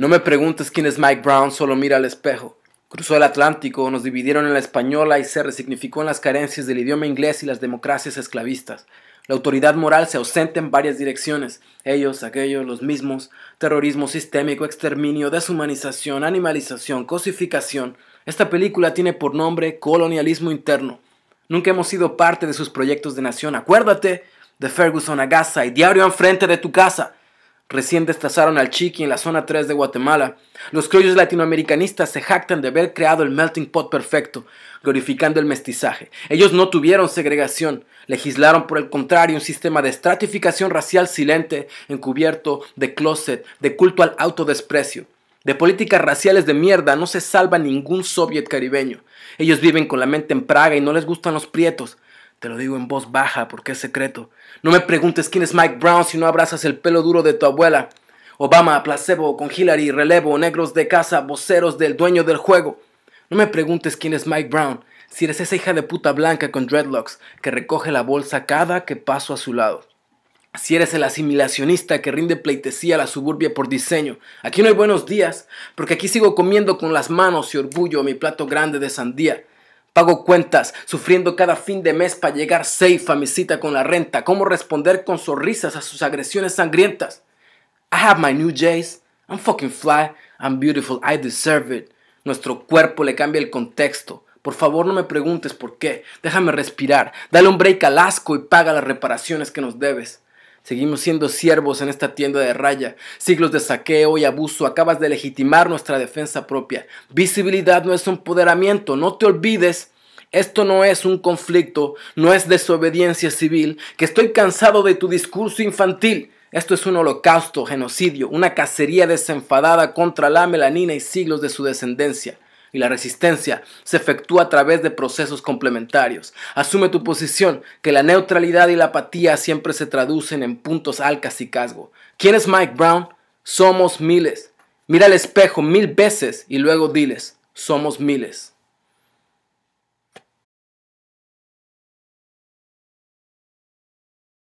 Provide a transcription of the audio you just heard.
No me preguntes quién es Mike Brown, solo mira al espejo. Cruzó el Atlántico, nos dividieron en la española y se resignificó en las carencias del idioma inglés y las democracias esclavistas. La autoridad moral se ausenta en varias direcciones. Ellos, aquellos, los mismos. Terrorismo sistémico, exterminio, deshumanización, animalización, cosificación. Esta película tiene por nombre colonialismo interno. Nunca hemos sido parte de sus proyectos de nación. Acuérdate de Ferguson a Gaza y Diario enfrente de tu casa. Recién destazaron al Chiqui en la zona 3 de Guatemala. Los criollos latinoamericanistas se jactan de haber creado el melting pot perfecto, glorificando el mestizaje. Ellos no tuvieron segregación, legislaron por el contrario un sistema de estratificación racial silente, encubierto, de closet, de culto al autodesprecio. De políticas raciales de mierda no se salva ningún soviet caribeño. Ellos viven con la mente en Praga y no les gustan los prietos. Te lo digo en voz baja porque es secreto. No me preguntes quién es Mike Brown si no abrazas el pelo duro de tu abuela. Obama, placebo, con Hillary, relevo, negros de casa, voceros del dueño del juego. No me preguntes quién es Mike Brown si eres esa hija de puta blanca con dreadlocks que recoge la bolsa cada que paso a su lado. Si eres el asimilacionista que rinde pleitesía a la suburbia por diseño, aquí no hay buenos días, porque aquí sigo comiendo con las manos y orgullo mi plato grande de sandía. Pago cuentas, sufriendo cada fin de mes para llegar safe a mi cita con la renta. Cómo responder con sonrisas a sus agresiones sangrientas. I have my new J's. I'm fucking fly. I'm beautiful. I deserve it. Nuestro cuerpo le cambia el contexto. Por favor, no me preguntes por qué. Déjame respirar. Dale un break al asco y paga las reparaciones que nos debes. Seguimos siendo siervos en esta tienda de raya. Siglos de saqueo y abuso. Acabas de legitimar nuestra defensa propia. Visibilidad no es empoderamiento. No te olvides. Esto no es un conflicto, no es desobediencia civil, que estoy cansado de tu discurso infantil. Esto es un holocausto, genocidio, una cacería desenfadada contra la melanina y siglos de su descendencia y la resistencia se efectúa a través de procesos complementarios. Asume tu posición que la neutralidad y la apatía siempre se traducen en puntos al casicazgo. ¿Quién es Mike Brown? Somos miles. Mira al espejo mil veces y luego diles, somos miles.